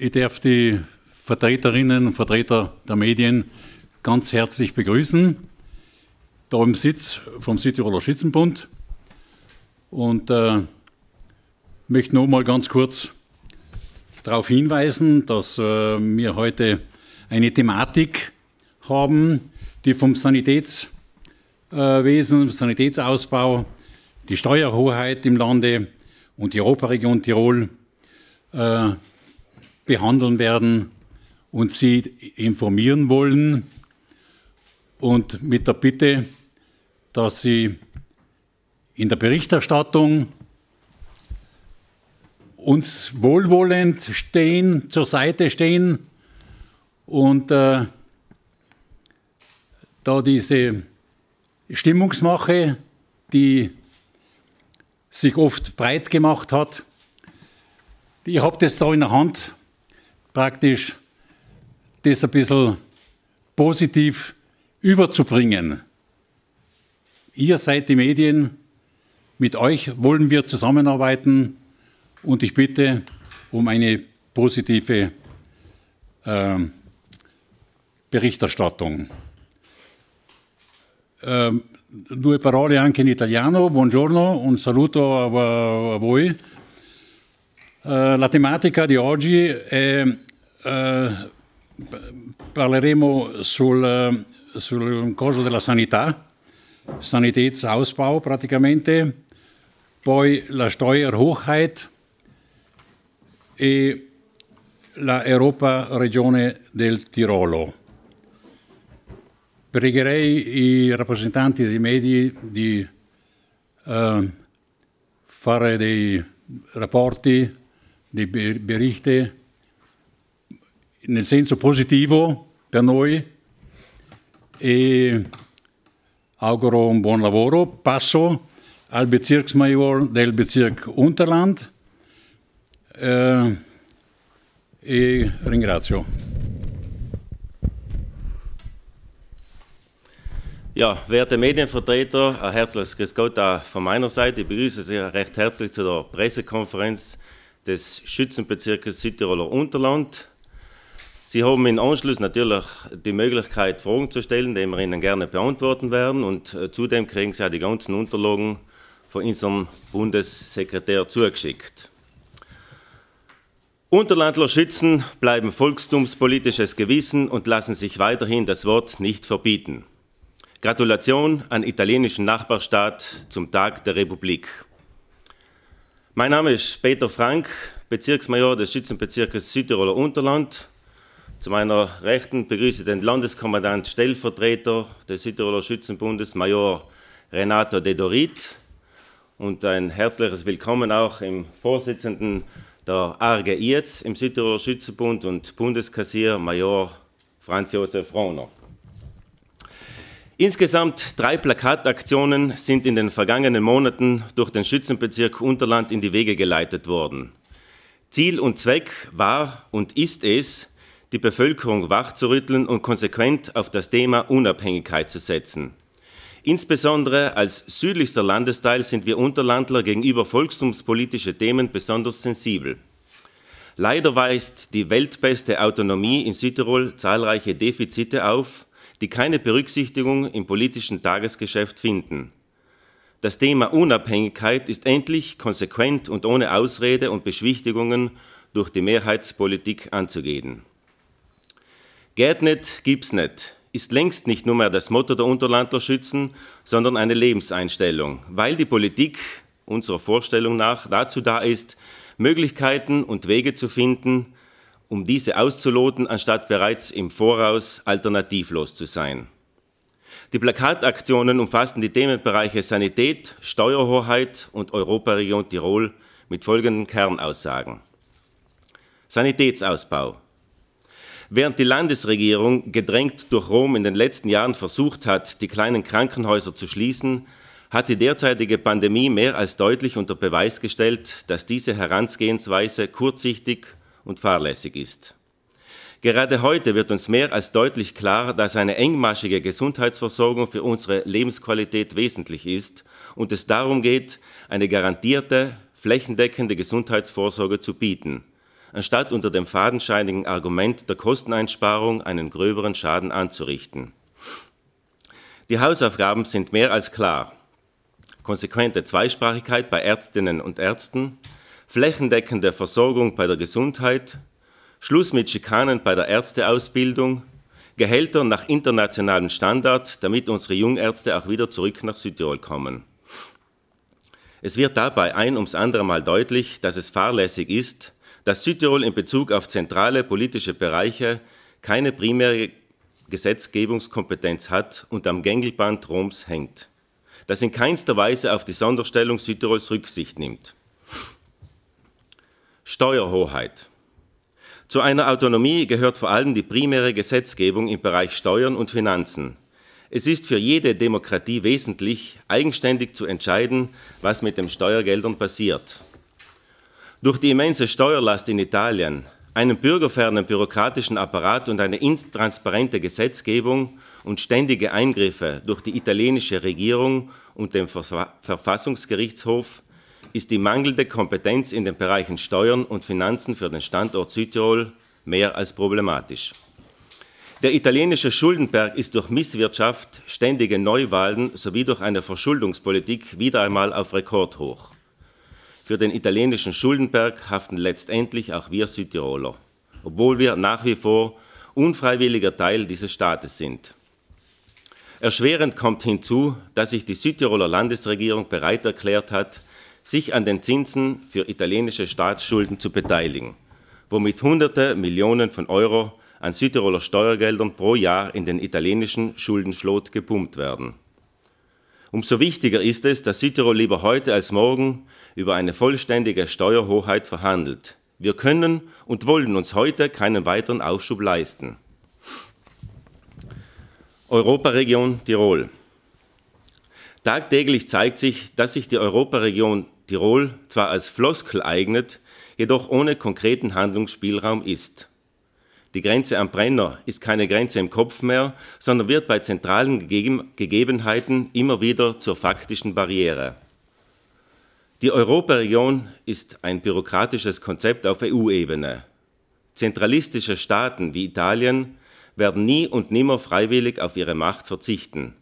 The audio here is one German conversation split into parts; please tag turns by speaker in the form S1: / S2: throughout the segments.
S1: Ich darf die Vertreterinnen und Vertreter
S2: der Medien ganz herzlich begrüßen, da im Sitz vom Südtiroler Schützenbund. Und äh, möchte noch mal ganz kurz darauf hinweisen, dass äh, wir heute eine Thematik haben, die vom Sanitätswesen, äh, vom Sanitätsausbau, die Steuerhoheit im Lande und die Europaregion Tirol äh, behandeln werden und Sie informieren wollen und mit der Bitte, dass Sie in der Berichterstattung uns wohlwollend stehen, zur Seite stehen und äh, da diese Stimmungsmache, die sich oft breit gemacht hat, ich habe das da in der Hand praktisch das ein bisschen positiv überzubringen. Ihr seid die Medien, mit euch wollen wir zusammenarbeiten und ich bitte um eine positive äh, Berichterstattung. Ähm, due parole anche in italiano, buongiorno, un saluto a voi. Eh, la tematica di oggi è... Uh, parleremo sul, sul coso della sanità, Sanitätsausbau praticamente, poi la Steuerhochheit e la Europa regione del Tirolo. Pregherei i rappresentanti dei medi di uh, fare dei rapporti die Berichte nel senso positivo per noi e auguro un buon lavoro. Passo al Bezirksmajor del Bezirk Unterland eh, e ringrazio.
S1: Ja, werte Medienvertreter, ein herzliches Grüß Gott auch von meiner Seite. Ich begrüße Sie recht herzlich zu der Pressekonferenz des Schützenbezirkes Südtiroler Unterland. Sie haben im Anschluss natürlich die Möglichkeit, Fragen zu stellen, die wir Ihnen gerne beantworten werden. Und äh, zudem kriegen Sie auch die ganzen Unterlagen von unserem Bundessekretär zugeschickt. Unterlandler Schützen bleiben volkstumspolitisches Gewissen und lassen sich weiterhin das Wort nicht verbieten. Gratulation an italienischen Nachbarstaat zum Tag der Republik. Mein Name ist Peter Frank, Bezirksmajor des Schützenbezirkes Südtiroler Unterland. Zu meiner Rechten begrüße ich den Landeskommandant Stellvertreter des Südtiroler Schützenbundes, Major Renato De Dorit. Und ein herzliches Willkommen auch im Vorsitzenden der ARGE IEZ im Südtiroler Schützenbund und Bundeskassier Major Franz Josef Rohner. Insgesamt drei Plakataktionen sind in den vergangenen Monaten durch den Schützenbezirk Unterland in die Wege geleitet worden. Ziel und Zweck war und ist es, die Bevölkerung wachzurütteln und konsequent auf das Thema Unabhängigkeit zu setzen. Insbesondere als südlichster Landesteil sind wir Unterlandler gegenüber volkstumspolitische Themen besonders sensibel. Leider weist die weltbeste Autonomie in Südtirol zahlreiche Defizite auf, die keine Berücksichtigung im politischen Tagesgeschäft finden. Das Thema Unabhängigkeit ist endlich konsequent und ohne Ausrede und Beschwichtigungen durch die Mehrheitspolitik anzugehen. Gerd nicht, gibt's nicht, ist längst nicht nur mehr das Motto der Unterlandlerschützen, sondern eine Lebenseinstellung, weil die Politik unserer Vorstellung nach dazu da ist, Möglichkeiten und Wege zu finden, um diese auszuloten, anstatt bereits im Voraus alternativlos zu sein. Die Plakataktionen umfassten die Themenbereiche Sanität, Steuerhoheit und Europaregion Tirol mit folgenden Kernaussagen. Sanitätsausbau. Während die Landesregierung, gedrängt durch Rom, in den letzten Jahren versucht hat, die kleinen Krankenhäuser zu schließen, hat die derzeitige Pandemie mehr als deutlich unter Beweis gestellt, dass diese Herangehensweise kurzsichtig und fahrlässig ist. Gerade heute wird uns mehr als deutlich klar, dass eine engmaschige Gesundheitsversorgung für unsere Lebensqualität wesentlich ist und es darum geht, eine garantierte, flächendeckende Gesundheitsvorsorge zu bieten, anstatt unter dem fadenscheinigen Argument der Kosteneinsparung einen gröberen Schaden anzurichten. Die Hausaufgaben sind mehr als klar. Konsequente Zweisprachigkeit bei Ärztinnen und Ärzten, flächendeckende Versorgung bei der Gesundheit, Schluss mit Schikanen bei der Ärzteausbildung, Gehälter nach internationalem Standard, damit unsere Jungärzte auch wieder zurück nach Südtirol kommen. Es wird dabei ein ums andere Mal deutlich, dass es fahrlässig ist, dass Südtirol in Bezug auf zentrale politische Bereiche keine primäre Gesetzgebungskompetenz hat und am Gängelband Roms hängt, das in keinster Weise auf die Sonderstellung Südtirols Rücksicht nimmt. Steuerhoheit. Zu einer Autonomie gehört vor allem die primäre Gesetzgebung im Bereich Steuern und Finanzen. Es ist für jede Demokratie wesentlich, eigenständig zu entscheiden, was mit den Steuergeldern passiert. Durch die immense Steuerlast in Italien, einen bürgerfernen bürokratischen Apparat und eine intransparente Gesetzgebung und ständige Eingriffe durch die italienische Regierung und den Verfassungsgerichtshof ist die mangelnde Kompetenz in den Bereichen Steuern und Finanzen für den Standort Südtirol mehr als problematisch. Der italienische Schuldenberg ist durch Misswirtschaft, ständige Neuwahlen sowie durch eine Verschuldungspolitik wieder einmal auf Rekord hoch. Für den italienischen Schuldenberg haften letztendlich auch wir Südtiroler, obwohl wir nach wie vor unfreiwilliger Teil dieses Staates sind. Erschwerend kommt hinzu, dass sich die Südtiroler Landesregierung bereit erklärt hat, sich an den Zinsen für italienische Staatsschulden zu beteiligen, womit hunderte Millionen von Euro an Südtiroler Steuergeldern pro Jahr in den italienischen Schuldenschlot gepumpt werden. Umso wichtiger ist es, dass Südtirol lieber heute als morgen über eine vollständige Steuerhoheit verhandelt. Wir können und wollen uns heute keinen weiteren Aufschub leisten. Europaregion Tirol. Tagtäglich zeigt sich, dass sich die Europaregion Tirol zwar als Floskel eignet, jedoch ohne konkreten Handlungsspielraum ist. Die Grenze am Brenner ist keine Grenze im Kopf mehr, sondern wird bei zentralen Gegebenheiten immer wieder zur faktischen Barriere. Die Europaregion ist ein bürokratisches Konzept auf EU-Ebene. Zentralistische Staaten wie Italien werden nie und nimmer freiwillig auf ihre Macht verzichten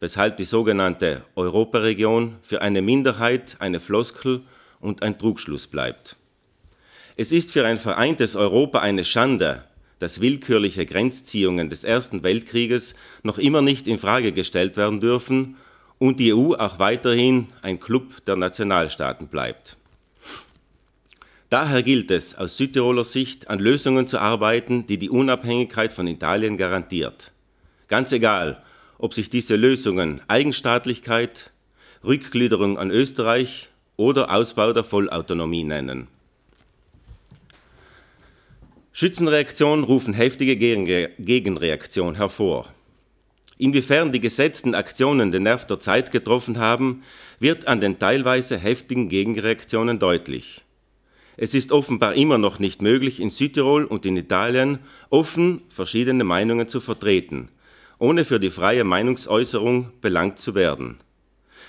S1: weshalb die sogenannte Europaregion für eine Minderheit eine Floskel und ein Trugschluss bleibt. Es ist für ein vereintes Europa eine Schande, dass willkürliche Grenzziehungen des Ersten Weltkrieges noch immer nicht in Frage gestellt werden dürfen und die EU auch weiterhin ein Club der Nationalstaaten bleibt. Daher gilt es aus Südtiroler Sicht, an Lösungen zu arbeiten, die die Unabhängigkeit von Italien garantiert. Ganz egal, ob sich diese Lösungen Eigenstaatlichkeit, Rückgliederung an Österreich oder Ausbau der Vollautonomie nennen. Schützenreaktionen rufen heftige Gegenreaktion hervor. Inwiefern die gesetzten Aktionen den Nerv der Zeit getroffen haben, wird an den teilweise heftigen Gegenreaktionen deutlich. Es ist offenbar immer noch nicht möglich, in Südtirol und in Italien offen verschiedene Meinungen zu vertreten, ohne für die freie Meinungsäußerung belangt zu werden.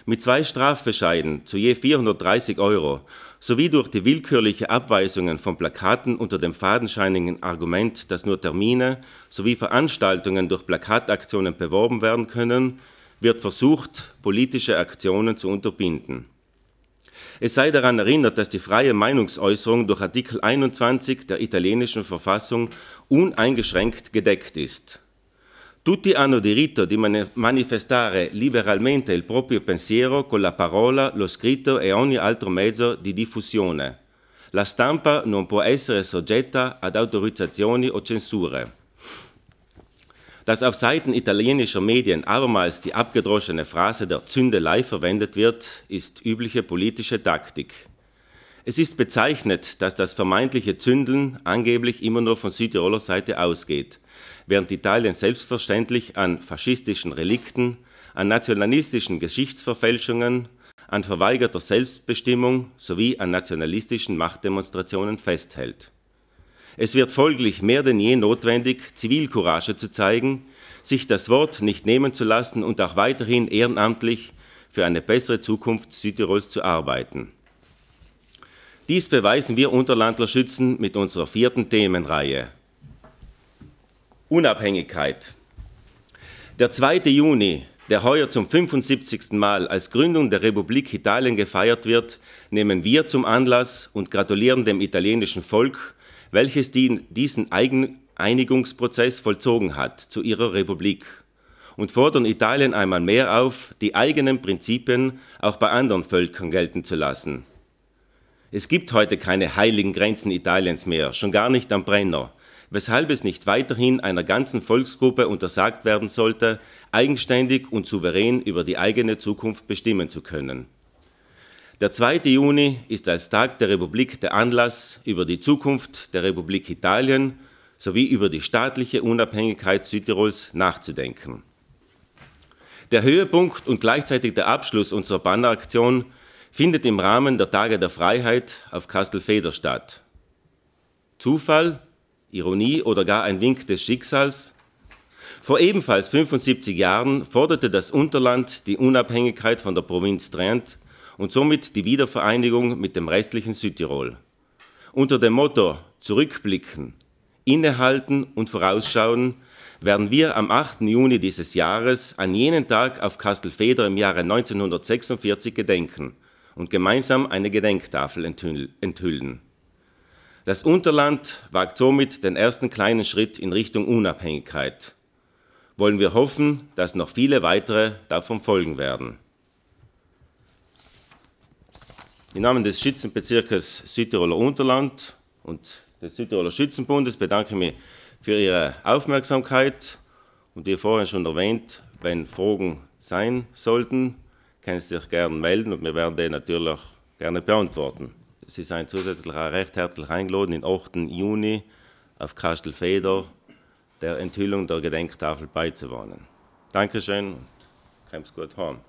S1: Mit zwei Strafbescheiden zu je 430 Euro sowie durch die willkürliche Abweisungen von Plakaten unter dem fadenscheinigen Argument, dass nur Termine sowie Veranstaltungen durch Plakataktionen beworben werden können, wird versucht, politische Aktionen zu unterbinden. Es sei daran erinnert, dass die freie Meinungsäußerung durch Artikel 21 der italienischen Verfassung uneingeschränkt gedeckt ist. Tutti hanno diritto di manifestare liberalmente il proprio pensiero con la parola, lo scritto e ogni altro mezzo di diffusione. La stampa non può essere soggetta ad Autorizzazioni o Zensure. Dass auf Seiten italienischer Medien abermals die abgedroschene Phrase der Zündelei verwendet wird, ist übliche politische Taktik. Es ist bezeichnet, dass das vermeintliche Zündeln angeblich immer nur von Südtiroler Seite ausgeht – während Italien selbstverständlich an faschistischen Relikten, an nationalistischen Geschichtsverfälschungen, an verweigerter Selbstbestimmung sowie an nationalistischen Machtdemonstrationen festhält. Es wird folglich mehr denn je notwendig, Zivilcourage zu zeigen, sich das Wort nicht nehmen zu lassen und auch weiterhin ehrenamtlich für eine bessere Zukunft Südtirols zu arbeiten. Dies beweisen wir Unterlandlerschützen mit unserer vierten Themenreihe Unabhängigkeit. Der 2. Juni, der heuer zum 75. Mal als Gründung der Republik Italien gefeiert wird, nehmen wir zum Anlass und gratulieren dem italienischen Volk, welches diesen Einigungsprozess vollzogen hat, zu ihrer Republik und fordern Italien einmal mehr auf, die eigenen Prinzipien auch bei anderen Völkern gelten zu lassen. Es gibt heute keine heiligen Grenzen Italiens mehr, schon gar nicht am Brenner weshalb es nicht weiterhin einer ganzen Volksgruppe untersagt werden sollte, eigenständig und souverän über die eigene Zukunft bestimmen zu können. Der 2. Juni ist als Tag der Republik der Anlass, über die Zukunft der Republik Italien sowie über die staatliche Unabhängigkeit Südtirols nachzudenken. Der Höhepunkt und gleichzeitig der Abschluss unserer Banneraktion findet im Rahmen der Tage der Freiheit auf Kastelfeder statt. Zufall Ironie oder gar ein Wink des Schicksals? Vor ebenfalls 75 Jahren forderte das Unterland die Unabhängigkeit von der Provinz Trent und somit die Wiedervereinigung mit dem restlichen Südtirol. Unter dem Motto Zurückblicken, Innehalten und Vorausschauen werden wir am 8. Juni dieses Jahres an jenen Tag auf Kastelfeder im Jahre 1946 gedenken und gemeinsam eine Gedenktafel enthüllen. Das Unterland wagt somit den ersten kleinen Schritt in Richtung Unabhängigkeit. Wollen wir hoffen, dass noch viele weitere davon folgen werden. Im Namen des Schützenbezirkes Südtiroler Unterland und des Südtiroler Schützenbundes bedanke ich mich für Ihre Aufmerksamkeit. Und wie vorhin schon erwähnt, wenn Fragen sein sollten, können Sie sich gerne melden und wir werden die natürlich gerne beantworten. Sie seien zusätzlich auch recht herzlich eingeladen, den 8. Juni auf Kastelfeder der Enthüllung der Gedenktafel beizuwohnen. Dankeschön und kommt gut heim.